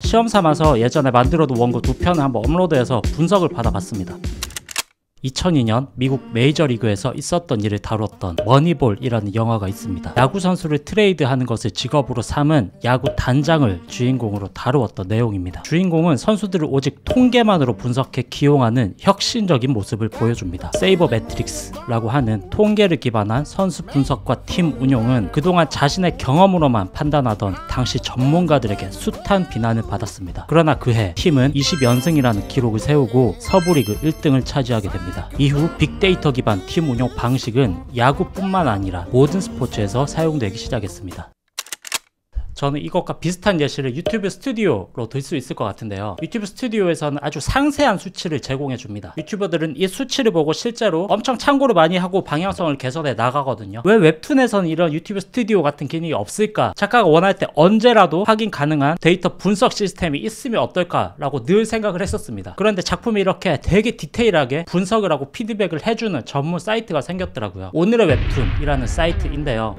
시험 삼아서 예전에 만들어둔 원고 두 편을 한번 업로드해서 분석을 받아봤습니다. 2002년 미국 메이저리그에서 있었던 일을 다뤘던 머니볼이라는 영화가 있습니다. 야구 선수를 트레이드하는 것을 직업으로 삼은 야구 단장을 주인공으로 다루었던 내용입니다. 주인공은 선수들을 오직 통계만으로 분석해 기용하는 혁신적인 모습을 보여줍니다. 세이버 매트릭스라고 하는 통계를 기반한 선수 분석과 팀 운용은 그동안 자신의 경험으로만 판단하던 당시 전문가들에게 숱한 비난을 받았습니다. 그러나 그해 팀은 20연승이라는 기록을 세우고 서부리그 1등을 차지하게 됩니다. 있니다 이후 빅데이터 기반 팀 운영 방식은 야구뿐만 아니라 모든 스포츠에서 사용되기 시작했습니다. 저는 이것과 비슷한 예시를 유튜브 스튜디오로 들 수 있을 것 같은데요 유튜브 스튜디오에서는 아주 상세한 수치를 제공해 줍니다 유튜버들은 이 수치를 보고 실제로 엄청 참고를 많이 하고 방향성을 개선해 나가거든요 왜 웹툰에서는 이런 유튜브 스튜디오 같은 기능이 없을까 작가가 원할 때 언제라도 확인 가능한 데이터 분석 시스템이 있으면 어떨까 라고 늘 생각을 했었습니다 그런데 작품이 이렇게 되게 디테일하게 분석을 하고 피드백을 해주는 전문 사이트가 생겼더라고요 오늘의 웹툰이라는 사이트인데요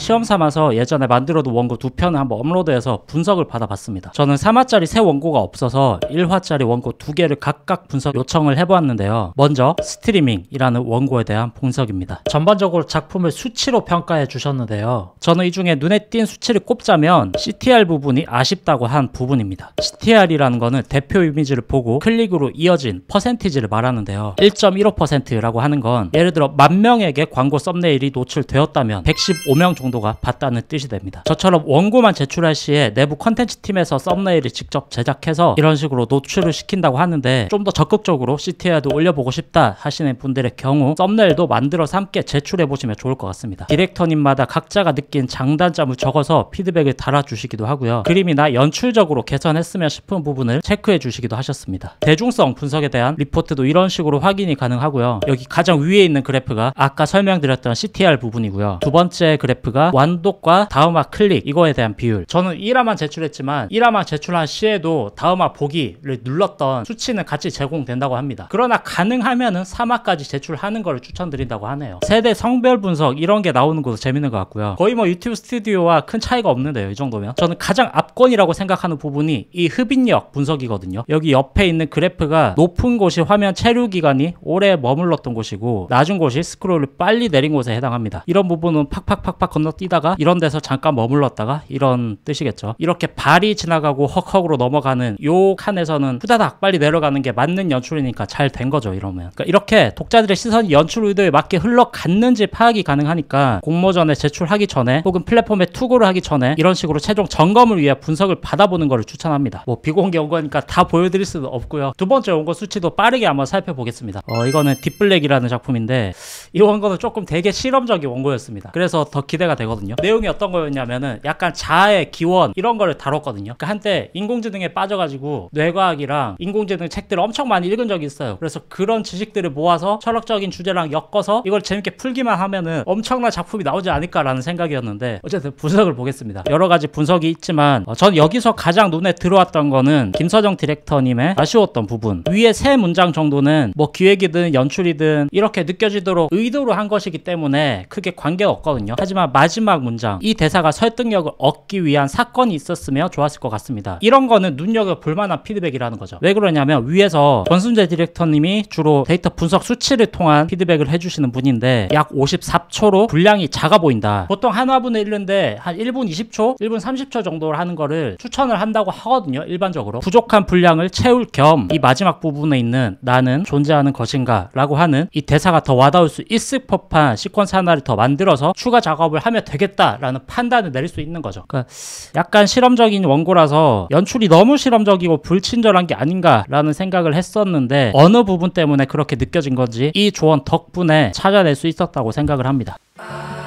시험 삼아서 예전에 만들어둔 원고 두 편을 한번 업로드해서 분석을 받아봤습니다. 저는 3화짜리 새 원고가 없어서 1화짜리 원고 두 개를 각각 분석 요청을 해보았는데요. 먼저 스트리밍이라는 원고에 대한 분석입니다. 전반적으로 작품을 수치로 평가해 주셨는데요. 저는 이 중에 눈에 띈 수치를 꼽자면 CTR 부분이 아쉽다고 한 부분입니다. CTR이라는 거는 대표 이미지를 보고 클릭으로 이어진 퍼센티지를 말하는데요. 1.15%라고 하는 건 예를 들어 만 명에게 광고 썸네일이 노출되었다면 115명 정도 정도가 봤다는 뜻이 됩니다. 저처럼 원고만 제출할 시에 내부 컨텐츠 팀에서 썸네일을 직접 제작해서 이런 식으로 노출을 시킨다고 하는데 좀 더 적극적으로 c t r 도 올려보고 싶다 하시는 분들의 경우 썸네일도 만들어서 함께 제출해 보시면 좋을 것 같습니다. 디렉터님마다 각자가 느낀 장단점을 적어서 피드백을 달아주시기도 하고요. 그림이나 연출적으로 개선했으면 싶은 부분을 체크해 주시기도 하셨습니다. 대중성 분석에 대한 리포트도 이런 식으로 확인이 가능하고요. 여기 가장 위에 있는 그래프가 아까 설명드렸던 CTR 부분이고요. 두 번째 그래프가 데다 완독과 다음화 클릭 이거에 대한 비율 저는 1화만 제출했지만 1화만 제출한 시에도 다음화 보기를 눌렀던 수치는 같이 제공된다고 합니다 그러나 가능하면은 3화까지 제출하는 걸 추천드린다고 하네요 세대 성별 분석 이런 게 나오는 것도 재밌는 것 같고요 거의 뭐 유튜브 스튜디오와 큰 차이가 없는데요 이 정도면 저는 가장 압권이라고 생각하는 부분이 이흡인력 분석이거든요 여기 옆에 있는 그래프가 높은 곳이 화면 체류 기간이 오래 머물렀던 곳이고 낮은 곳이 스크롤을 빨리 내린 곳에 해당합니다 이런 부분은 팍팍팍팍 건너 건너 뛰다가 이런 데서 잠깐 머물렀다가 이런 뜻이겠죠. 이렇게 발이 지나가고 헉헉으로 넘어가는 요 칸에서는 후다닥 빨리 내려가는 게 맞는 연출이니까 잘 된 거죠 이러면. 그러니까 이렇게 독자들의 시선이 연출 의도에 맞게 흘러갔는지 파악이 가능하니까 공모전에 제출하기 전에 혹은 플랫폼에 투고를 하기 전에 이런 식으로 최종 점검을 위해 분석을 받아보는 것을 추천합니다. 뭐 비공개 연구하니까 다 보여드릴 수는 없고요. 두 번째 연구 수치도 빠르게 한번 살펴보겠습니다. 어, 이거는 딥블랙이라는 작품인데 이 원고는 조금 되게 실험적인 원고였습니다. 그래서 더 기대가 되거든요. 내용이 어떤 거였냐면은 약간 자아의 기원 이런 거를 다뤘거든요. 그 한때 인공지능에 빠져가지고 뇌과학이랑 인공지능 책들을 엄청 많이 읽은 적이 있어요. 그래서 그런 지식들을 모아서 철학적인 주제랑 엮어서 이걸 재밌게 풀기만 하면은 엄청난 작품이 나오지 않을까라는 생각이었는데 어쨌든 분석을 보겠습니다. 여러 가지 분석이 있지만 어, 전 여기서 가장 눈에 들어왔던 거는 김서정 디렉터님의 아쉬웠던 부분 위에 세 문장 정도는 뭐 기획이든 연출이든 이렇게 느껴지도록 의도로 한 것이기 때문에 크게 관계가 없거든요. 하지만 마지막 문장 이 대사가 설득력을 얻기 위한 사건이 있었으면 좋았을 것 같습니다. 이런 거는 눈여겨 볼 만한 피드백이라는 거죠. 왜 그러냐면 위에서 권순재 디렉터님이 주로 데이터 분석 수치를 통한 피드백을 해주시는 분인데 약 54초로 분량이 작아 보인다. 보통 하나분의 1인데 한 1분 20초, 1분 30초 정도를 하는 거를 추천을 한다고 하거든요. 일반적으로 부족한 분량을 채울 겸 이 마지막 부분에 있는 나는 존재하는 것인가 라고 하는 이 대사가 더 와닿을 수 이스 법한 시퀀스 하나를 더 만들어서 추가 작업을 하면 되겠다라는 판단을 내릴 수 있는 거죠. 그러니까 약간 실험적인 원고라서 연출이 너무 실험적이고 불친절한 게 아닌가라는 생각을 했었는데 어느 부분 때문에 그렇게 느껴진 건지 이 조언 덕분에 찾아낼 수 있었다고 생각을 합니다. 아...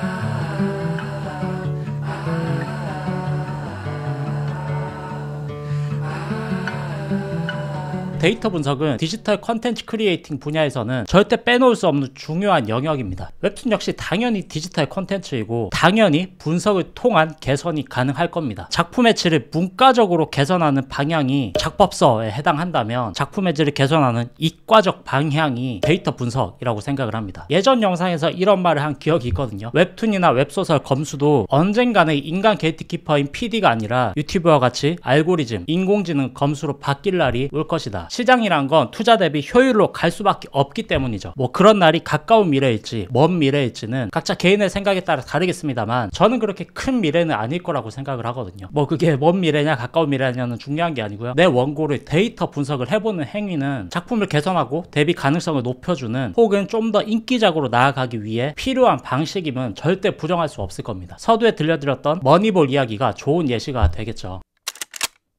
데이터 분석은 디지털 컨텐츠 크리에이팅 분야에서는 절대 빼놓을 수 없는 중요한 영역입니다. 웹툰 역시 당연히 디지털 컨텐츠이고 당연히 분석을 통한 개선이 가능할 겁니다. 작품의 질을 문과적으로 개선하는 방향이 작법서에 해당한다면 작품의 질을 개선하는 이과적 방향이 데이터 분석이라고 생각을 합니다. 예전 영상에서 이런 말을 한 기억이 있거든요. 웹툰이나 웹소설 검수도 언젠가는 인간 게이트키퍼인 PD가 아니라 유튜브와 같이 알고리즘, 인공지능 검수로 바뀔 날이 올 것이다. 시장이란 건 투자 대비 효율로 갈 수밖에 없기 때문이죠. 뭐 그런 날이 가까운 미래일지 먼 미래일지는 각자 개인의 생각에 따라 다르겠습니다만 저는 그렇게 큰 미래는 아닐 거라고 생각을 하거든요. 뭐 그게 먼 미래냐 가까운 미래냐는 중요한 게 아니고요. 내 원고를 데이터 분석을 해보는 행위는 작품을 개선하고 대비 가능성을 높여주는 혹은 좀 더인기적으로 나아가기 위해 필요한 방식임은 절대 부정할 수 없을 겁니다. 서두에 들려드렸던 머니볼 이야기가 좋은 예시가 되겠죠.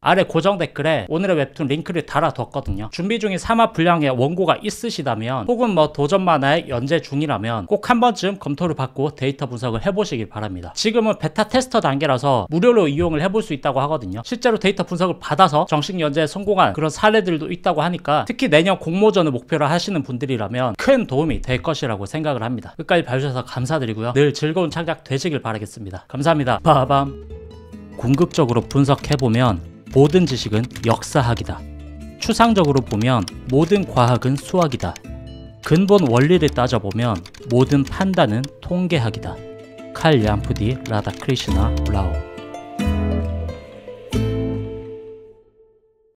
아래 고정 댓글에 오늘의 웹툰 링크를 달아뒀거든요. 준비 중인 3화 분량의 원고가 있으시다면 혹은 뭐 도전 만화에 연재 중이라면 꼭 한 번쯤 검토를 받고 데이터 분석을 해보시길 바랍니다. 지금은 베타 테스터 단계라서 무료로 이용을 해볼 수 있다고 하거든요. 실제로 데이터 분석을 받아서 정식 연재에 성공한 그런 사례들도 있다고 하니까 특히 내년 공모전을 목표로 하시는 분들이라면 큰 도움이 될 것이라고 생각을 합니다. 끝까지 봐주셔서 감사드리고요. 늘 즐거운 창작 되시길 바라겠습니다. 감사합니다. 바밤! 궁극적으로 분석해보면 모든 지식은 역사학이다. 추상적으로 보면 모든 과학은 수학이다. 근본 원리를 따져보면 모든 판단은 통계학이다. 칼 얀푸디 라다크리시나 라오